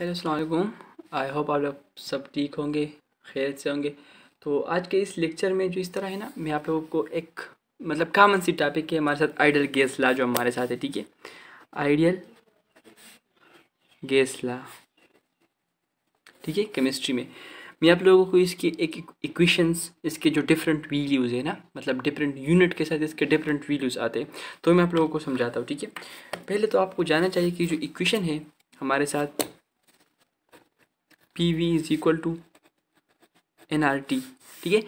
hello अस्सलाम I hope आप लोग सब ठीक होंगे खैर से होंगे तो आज के इस लेक्चर में जो इस तरह है ना मैं आप लोगों को एक मतलब कामन सी टॉपिक है हमारे साथ आइडियल गैस ला जो हमारे साथ है ठीक है आइडियल गैस ला ठीक है केमिस्ट्री में मैं आप लोगों को इसकी एक इक्वेशंस इसके जो डिफरेंट वैल्यूज़ है ना मतलब डिफरेंट यूनिट के साथ इसके डिफरेंट वैल्यूज़ आते हैं तो मैं आप लोगों को समझाता हूँ ठीक है पहले तो आपको जानना चाहिए कि जो इक्वेशन है हमारे साथ P V is equal to n R T ठीक है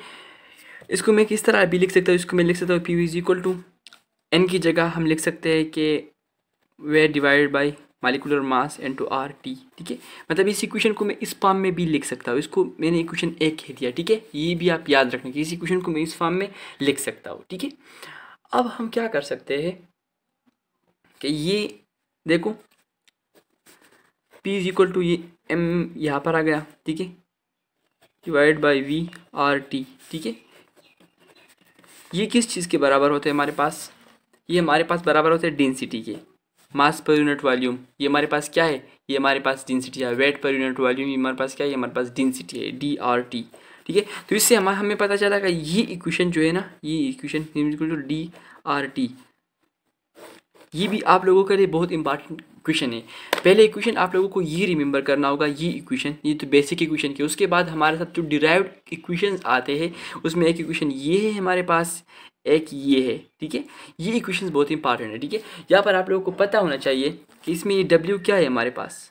इसको मैं किस तरह भी लिख सकता हूँ इसको मैं लिख सकता हूँ P V is equal to n की जगह हम लिख सकते हैं कि वे divide by molecular mass into R T ठीक है मतलब इस इक्वेशन को मैं इस फॉर्म में भी लिख सकता हूँ इसको मैंने इक्वेशन ए कह दिया ठीक है ये भी आप याद रखना कि इस इक्वेशन को मैं इस फॉर्म में लिख सकता हूँ ठीक है अब हम क्या कर सकते हैं कि ये देखो पी इज इक्वल टू ये एम यहाँ पर आ गया ठीक है divide by V R T ठीक है ये किस चीज़ के बराबर होते हैं हमारे पास ये हमारे पास बराबर होते हैं डेंसिटी के मास पर यूनिट वॉल्यूम ये हमारे पास क्या है ये हमारे पास डेंसिटी है वेट पर यूनिट वॉल्यूम ये हमारे पास क्या है ये हमारे पास डेंसिटी है डी आर टी ठीक है तो इससे हमारा हमें पता चला कि ये इक्वेशन जो है ना ये इक्वेशन डी आर टी ये भी आप लोगों के लिए बहुत इंपॉर्टेंट इक्वेशन है पहले इक्वेशन आप लोगों को ये रिमेंबर करना होगा ये इक्वेशन ये तो बेसिक इक्वेशन की उसके बाद हमारे साथ जो डिराइव इक्वेशन आते हैं उसमें एक इक्वेशन ये है हमारे पास एक ये है ठीक है ये इक्वेशन बहुत इंपॉर्टेंट है ठीक है यहाँ पर आप लोगों को पता होना चाहिए कि इसमें ये डब्ल्यू क्या है हमारे पास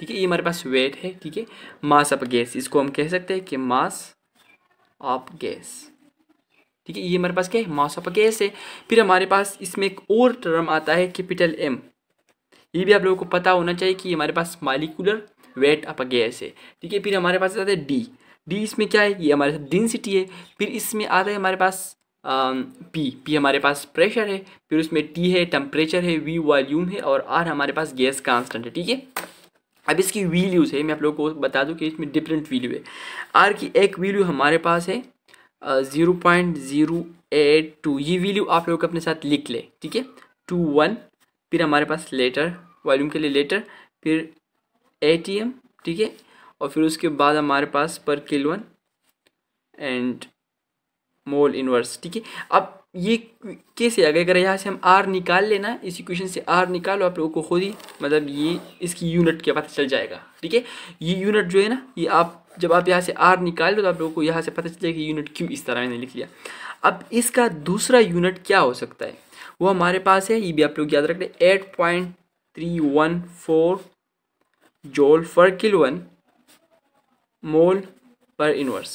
ठीक है ये हमारे पास वेट है ठीक है मास ऑफ गैस इसको हम कह सकते हैं कि मास ऑफ गैस ठीक है ये हमारे पास क्या है मास ऑफ गैस है फिर हमारे पास इसमें एक और टर्म आता है कैपिटल एम ये भी आप लोगों को पता होना चाहिए कि हमारे पास मालिकुलर वेट आप गैस है ठीक है फिर हमारे पास आता है डी डी इसमें क्या है ये हमारे साथ डेंसिटी है फिर इसमें आता है हमारे पास पी पी हमारे पास प्रेशर है फिर उसमें टी है टेम्परेचर है वी वॉल्यूम है और आर हमारे पास गैस कांस्टेंट है ठीक है अब इसकी वैल्यूज़ है मैं आप लोगों को बता दूं कि इसमें डिफरेंट वैल्यू है आर की एक वैल्यू हमारे पास है zero point zero eight two ये वैल्यू आप लोग अपने साथ लिख ले ठीक है टू वन फिर हमारे पास लेटर वॉल्यूम के लिए लेटर फिर ए टी एम ठीक है और फिर उसके बाद हमारे पास पर किलोन एंड मोल इनवर्स ठीक है अब ये कैसे आ गया अगर यहाँ से हम आर निकाल लेना इस इक्वेशन से आर निकालो आप लोगों को खुद ही मतलब ये इसकी यूनिट के पता चल जाएगा ठीक है ये यूनिट जो है ना ये आप जब आप यहाँ से आर निकाल लो तो आप लोगों को यहाँ से पता चल जाएगा कि यूनिट क्यों इस तरह मैंने लिख लिया अब इसका दूसरा यूनिट क्या हो सकता है वो हमारे पास है ये भी आप लोग याद रख लें eight point three one four joule per one mole पर इनवर्स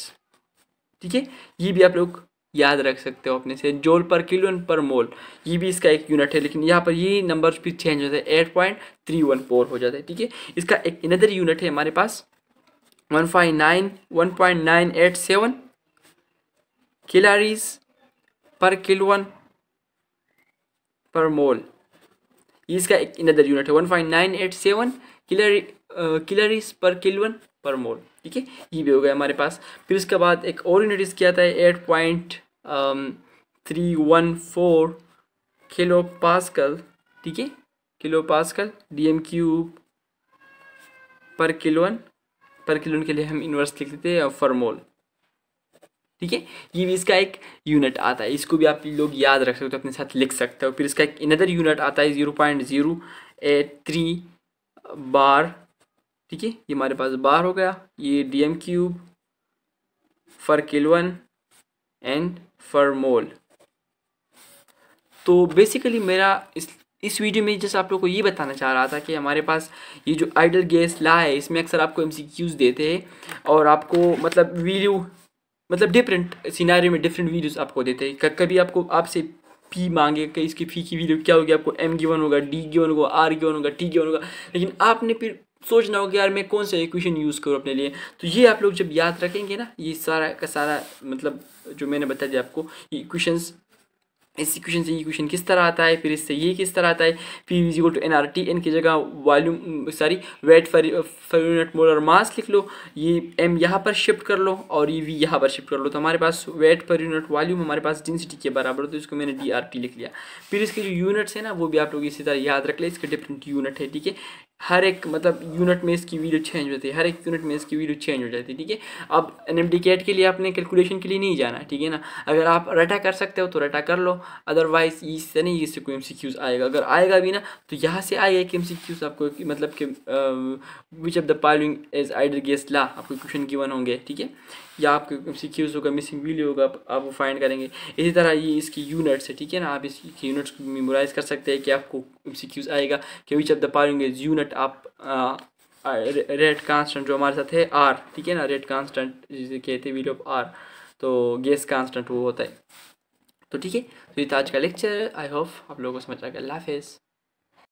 ठीक है ये भी आप लोग याद रख सकते हो अपने से जोल पर किलोन पर मोल ये भी इसका एक यूनिट है लेकिन यहाँ पर ये नंबर भी चेंज होता है eight point three one four हो जाता है ठीक है इसका एक इनदर यूनिट है हमारे पास one five nine one point nine eight seven calories per one per mole इसका एक इनदर यूनिट है one point nine eight seven calorie calories per kelvin पर मोल ठीक है ये भी हो गया हमारे पास फिर उसके बाद एक और यूनिट किया था eight point three one four kilo pascal ठीक है kilo pascal D M cube per kelvin पर किलोन के लिए हम इनवर्स लिख देते हैं फॉर uh, मोल ठीक है ये भी इसका एक यूनिट आता है इसको भी आप लोग याद रख सकते हो अपने साथ लिख सकते हो फिर इसका एक इनदर यूनिट आता है zero point zero eight three bar ठीक है ये हमारे पास बार हो गया ये D M cube per kelvin and per mole तो बेसिकली मेरा इस इस वीडियो में जैसे आप लोग को ये बताना चाह रहा था कि हमारे पास ये जो आइडल गैस ला है इसमें अक्सर आपको क्यूज देते हैं और आपको मतलब वीडियो मतलब डिफरेंट सिनारी में डिफरेंट वीडियोस आपको देते हैं कभी आपको आपसे पी मांगे कि इसकी फी की वीडियो क्या होगी आपको एम गिवन होगा डी गिवन होगा आर गिवन होगा टी गिवन होगा लेकिन आपने फिर सोचना होगा यार मैं कौन सा इक्वेशन यूज़ करूँ अपने लिए तो ये आप लोग जब याद रखेंगे ना ये सारा का सारा मतलब जो मैंने बताया आपको ये इक्वेशंस इस इक्वेशन से इक्वेशन किस तरह आता है फिर इससे ये किस तरह आता है P V to n R T n की जगह volume sorry weight for for unit molar mass लिख लो ये एम यहाँ पर शिफ्ट कर लो और ये वी यहाँ पर शिफ्ट कर लो तो हमारे पास वेट पर यूनिट वॉल्यूम हमारे पास डेंसिटी के बराबर तो इसको मैंने डी आर टी लिख लिया फिर इसके जो यूनिट्स हैं ना वो भी आप लोग इसी तरह याद रख लें इसके डिफरेंट यूनिट है ठीक है हर एक मतलब यूनिट में इसकी वीडियो चेंज हो जाती है हर एक यूनिट में इसकी वीडियो चेंज हो जाती है ठीक है अब एन एम के लिए आपने कैलकुलेशन के लिए नहीं जाना ठीक है ना अगर आप रटा कर सकते हो तो रटा कर लो अदरवाइज इससे नहीं इससे कोई एम सी क्यूज आएगा अगर आएगा भी ना तो यहाँ से आएगा कि एम सी क्यूज आपको मतलब कि which of the following is ideal gas law आपको क्वेश्चन गिवन होंगे ठीक है या आपके सी क्यूज़ होगा मिसिंग वीडियो होगा आप वो फाइंड करेंगे इसी तरह ये इसकी यूनिट्स है ठीक है ना आप इसकी यूनिट्स को मेमोराइज़ कर सकते हैं कि आपको सी क्यूज़ आएगा कि which of the following unit आप रेड कांस्टेंट जो हमारे साथ है आर ठीक है ना रेड कांस्टेंट जिसे कहते हैं वीडियो ऑफ आर तो गैस कांस्टेंट वो होता है तो ठीक है तो ये था आज का लेक्चर आई होप आप लोगों को समझ आ गया हाफिज़